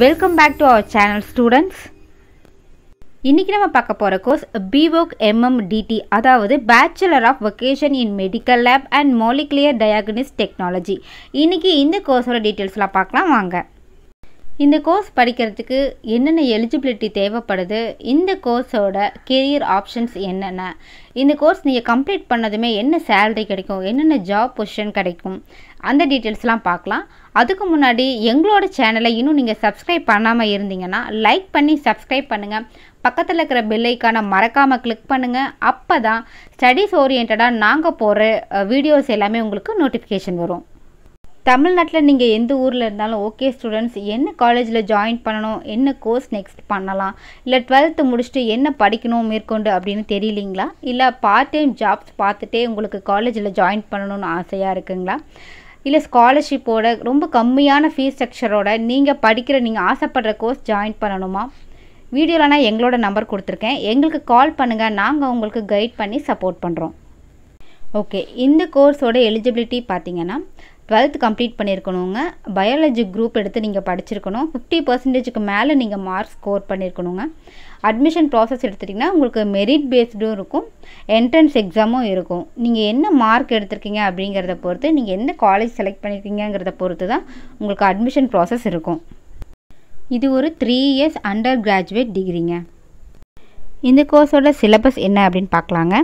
welcome back to our channel students இன்றைக்கி நம்ம பார்க்க போகிற கோர்ஸ் பிவோக் எம்எம்டிடி அதாவது bachelor of vocation in medical lab and molecular diagnosis technology இன்றைக்கி இந்த கோர்ஸோட டீட்டெயில்ஸ்லாம் பார்க்கலாம் வாங்க இந்த கோர்ஸ் படிக்கிறதுக்கு என்னென்ன எலிஜிபிலிட்டி தேவைப்படுது இந்த கோர்ஸோட கெரியர் ஆப்ஷன்ஸ் என்னென்ன இந்த கோர்ஸ் நீங்கள் கம்ப்ளீட் பண்ணதுமே என்ன சேலரி கிடைக்கும் என்னென்ன ஜாப் பொசிஷன் கிடைக்கும் அந்த டீட்டெயில்ஸ்லாம் பார்க்கலாம் அதுக்கு முன்னாடி எங்களோட சேனலை இன்னும் நீங்கள் சப்ஸ்கிரைப் பண்ணாமல் இருந்தீங்கன்னா லைக் பண்ணி சப்ஸ்கிரைப் பண்ணுங்கள் பக்கத்தில் இருக்கிற பெல்லைக்கான மறக்காமல் கிளிக் பண்ணுங்கள் அப்போ தான் ஸ்டடீஸ் ஓரியன்டாக நாங்கள் போகிற வீடியோஸ் எல்லாமே உங்களுக்கு நோட்டிஃபிகேஷன் வரும் தமிழ்நாட்டில் நீங்கள் எந்த ஊரில் இருந்தாலும் ஓகே ஸ்டூடெண்ட்ஸ் என்ன காலேஜில் ஜாயின் பண்ணணும் என்ன கோர்ஸ் நெக்ஸ்ட் பண்ணலாம் இல்லை டுவெல்த்து முடிச்சுட்டு என்ன படிக்கணும் மேற்கொண்டு அப்படின்னு தெரியலீங்களா இல்லை பார்ட் டைம் ஜாப்ஸ் பார்த்துட்டே உங்களுக்கு காலேஜில் ஜாயின் பண்ணணும்னு ஆசையாக இருக்குங்களா இல்லை ஸ்காலர்ஷிப்போட ரொம்ப கம்மியான ஃபீஸ் ஸ்ட்ரக்சரோட நீங்கள் படிக்கிற நீங்கள் ஆசைப்படுற கோர்ஸ் ஜாயின் பண்ணணுமா வீடியோவில் நான் எங்களோட நம்பர் கொடுத்துருக்கேன் எங்களுக்கு கால் பண்ணுங்கள் நாங்கள் உங்களுக்கு கைட் பண்ணி சப்போர்ட் பண்ணுறோம் ஓகே இந்த கோர்ஸோட எலிஜிபிலிட்டி பார்த்தீங்கன்னா டுவெல்த் கம்ப்ளீட் பண்ணியிருக்கணுங்க பயாலஜி குரூப் எடுத்து நீங்கள் படிச்சிருக்கணும் ஃபிஃப்டி பர்சன்டேஜுக்கு மேலே நீங்கள் மார்க் ஸ்கோர் பண்ணியிருக்கணுங்க அட்மிஷன் ப்ராசஸ் எடுத்துட்டிங்கன்னா உங்களுக்கு மெரிட் பேஸ்டும் இருக்கும் என்ட்ரன்ஸ் எக்ஸாமும் இருக்கும் நீங்கள் என்ன மார்க் எடுத்திருக்கீங்க அப்படிங்கிறத பொறுத்து நீங்கள் எந்த காலேஜ் செலக்ட் பண்ணியிருக்கீங்கிறத பொறுத்து தான் உங்களுக்கு அட்மிஷன் ப்ராசஸ் இருக்கும் இது ஒரு த்ரீ இயர்ஸ் அண்டர் கிராஜுவேட் டிகிரிங்க இந்த கோர்ஸோட சிலபஸ் என்ன அப்படின்னு பார்க்கலாங்க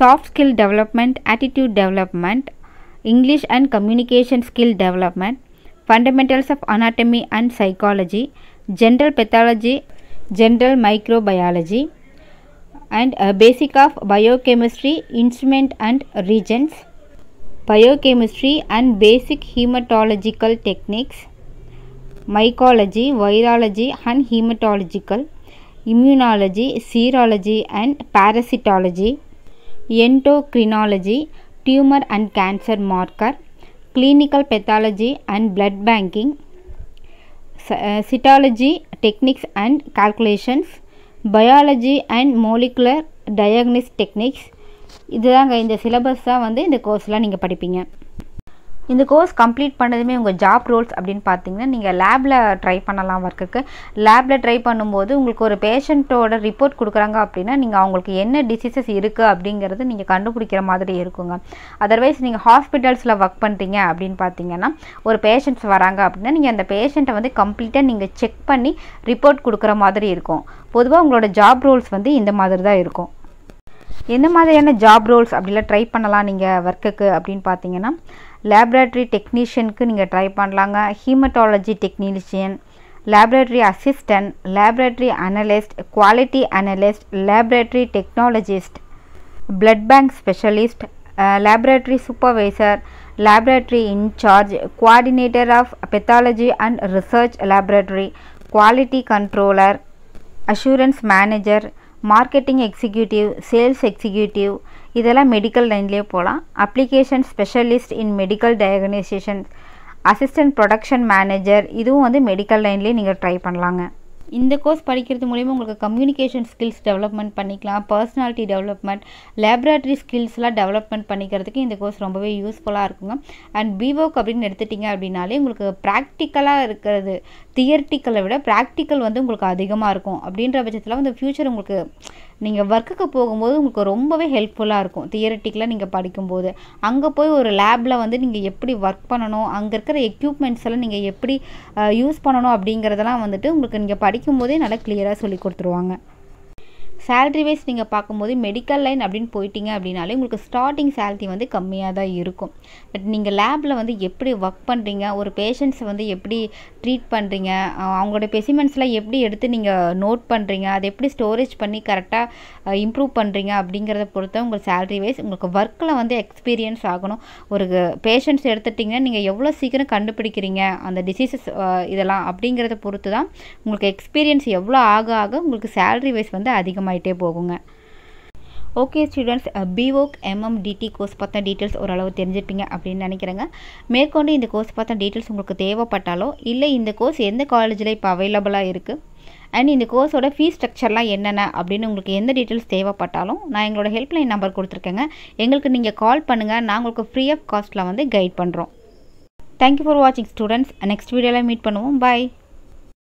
soft skill development attitude development English and communication skill development, fundamentals of anatomy and psychology, general pathology, general microbiology, and a uh, basic of biochemistry, instrument and reagents, biochemistry and basic hematological techniques, mycology, virology and hematological, immunology, serology and parasitology, endocrinology, tumor and cancer marker, clinical pathology and blood banking, cytology techniques and calculations, biology and molecular diagnosis techniques, இதுதாங்க இந்த syllabus வந்து இந்த கோர்ஸ்லாம் நீங்கள் படிப்பீங்கள் இந்த course complete பண்ணதுமே உங்கள் job Rolle's அப்படின்னு பார்த்தீங்கன்னா நீங்கள் லேபில் ட்ரை பண்ணலாம் ஒர்க்குக்கு லேபில் ட்ரை பண்ணும்போது உங்களுக்கு ஒரு பேஷண்ட்டோட ரிப்போர்ட் கொடுக்குறாங்க அப்படின்னா நீங்கள் அவங்களுக்கு என்ன டிசீசஸ் இருக்குது அப்படிங்கிறது நீங்கள் கண்டுபிடிக்கிற மாதிரி இருக்குங்க அதர்வைஸ் நீங்கள் ஹாஸ்பிட்டல்ஸில் ஒர்க் பண்ணுறீங்க அப்படின்னு பார்த்தீங்கன்னா ஒரு பேஷண்ட்ஸ் வராங்க அப்படின்னா நீங்கள் அந்த பேஷண்ட்டை வந்து கம்ப்ளீட்டாக நீங்கள் செக் பண்ணி ரிப்போர்ட் கொடுக்குற மாதிரி இருக்கும் பொதுவாக உங்களோட ஜாப் ரோல்ஸ் வந்து இந்த மாதிரி தான் இருக்கும் எந்த மாதிரியான ஜாப் ரோல்ஸ் அப்படிலாம் ட்ரை பண்ணலாம் நீங்கள் ஒர்க்குக்கு அப்படின்னு பார்த்தீங்கன்னா லேப்ரேட்டரி டெக்னீஷியனுக்கு நீங்கள் ட்ரை பண்ணலாங்க haematology technician laboratory assistant laboratory analyst quality analyst laboratory technologist blood bank specialist laboratory supervisor laboratory incharge coordinator of pathology and research laboratory quality controller assurance manager marketing executive sales executive இதெல்லாம் medical லைன்லேயே போகலாம் application specialist in medical diagnosis assistant production manager இதுவும் வந்து medical லைன்லேயே நீங்கள் try பண்ணலாங்க இந்த course படிக்கிறது மூலிமா உங்களுக்கு கம்யூனிகேஷன் ஸ்கில்ஸ் டெவலப்மெண்ட் பண்ணிக்கலாம் பர்சனாலிட்டி டெவலப்மெண்ட் லேப்ராட்டரி ஸ்கில்ஸ்லாம் டெவலப்மெண்ட் பண்ணிக்கிறதுக்கு இந்த கோர்ஸ் ரொம்பவே யூஸ்ஃபுல்லாக இருக்குங்க அண்ட் பிவோக் அப்படின்னு எடுத்துட்டிங்க அப்படின்னாலே உங்களுக்கு ப்ராக்டிக்கலாக இருக்கிறது தியர்ட்டிக்கலை விட ப்ராக்டிக்கல் வந்து உங்களுக்கு அதிகமாக இருக்கும் அப்படின்ற பட்சத்தில் வந்து ஃப்யூச்சர் உங்களுக்கு நீங்கள் ஒர்க்குக்கு போகும்போது உங்களுக்கு ரொம்பவே ஹெல்ப்ஃபுல்லாக இருக்கும் தியரட்டிக்கலாக நீங்கள் படிக்கும்போது அங்கே போய் ஒரு லேபில் வந்து நீங்கள் எப்படி ஒர்க் பண்ணணும் அங்கே இருக்கிற எக்யூப்மெண்ட்ஸ் எல்லாம் நீங்கள் எப்படி யூஸ் பண்ணணும் அப்படிங்கிறதெல்லாம் வந்துட்டு உங்களுக்கு நீங்கள் படிக்கும்போதே நல்லா கிளியராக சொல்லி கொடுத்துருவாங்க சேல்ரி வைஸ் நீங்கள் பார்க்கும்போது மெடிக்கல் லைன் அப்படின்னு போயிட்டீங்க அப்படின்னாலே உங்களுக்கு ஸ்டார்டிங் சேல்ரி வந்து கம்மியாக தான் இருக்கும் பட் நீங்கள் லேபில் வந்து எப்படி ஒர்க் பண்ணுறீங்க ஒரு பேஷண்ட்ஸை வந்து எப்படி ட்ரீட் பண்ணுறீங்க அவங்களோட பெசிமெண்ட்ஸ்லாம் எப்படி எடுத்து நீங்கள் நோட் பண்ணுறீங்க அதை எப்படி ஸ்டோரேஜ் பண்ணி கரெக்டாக இம்ப்ரூவ் பண்ணுறீங்க அப்படிங்கிறத பொறுத்த உங்கள் சேல்ரி வைஸ் உங்களுக்கு ஒர்க்கில் வந்து எக்ஸ்பீரியன்ஸ் ஆகணும் ஒரு பேஷண்ட்ஸ் எடுத்துட்டிங்கன்னா நீங்கள் எவ்வளோ சீக்கிரம் கண்டுபிடிக்கிறீங்க அந்த டிசீசஸ் இதெல்லாம் அப்படிங்கிறத பொறுத்து தான் உங்களுக்கு எக்ஸ்பீரியன்ஸ் எவ்வளோ ஆக ஆக உங்களுக்கு சேல்ரி வைஸ் வந்து அதிகமாக ஆகிட்டே போகுங்க okay students B Voc MMDT course பார்த்தா டீட்டெயில்ஸ் ஓரளவு தெரிஞ்சிருப்பீங்க அப்படின்னு நினைக்கிறேங்க மேற்கொண்டு இந்த கோர்ஸ் பார்த்தா டீட்டெயில்ஸ் உங்களுக்கு தேவைப்பட்டாலோ இல்லை இந்த கோர்ஸ் எந்த காலேஜில் இப்போ அவைலபிளாக இருக்குது அண்ட் இந்த கோர்ஸோட ஃபீஸ் ஸ்ட்ரக்சர்லாம் என்னென்ன அப்படின்னு உங்களுக்கு எந்த டீட்டெயில்ஸ் தேவைப்பட்டாலும் நான் எங்களோட ஹெல்ப்லைன் நம்பர் கொடுத்துருக்கேங்க எங்களுக்கு நீங்கள் கால் பண்ணுங்கள் நான் உங்களுக்கு ஃப்ரீ ஆஃப் காஸ்ட்டில் வந்து கைட் பண்ணுறோம் தேங்க்யூ ஃபார் வாட்சிங் ஸ்டூடெண்ட்ஸ் நெக்ஸ்ட் வீடியோவில் மீட் பண்ணுவோம் பாய்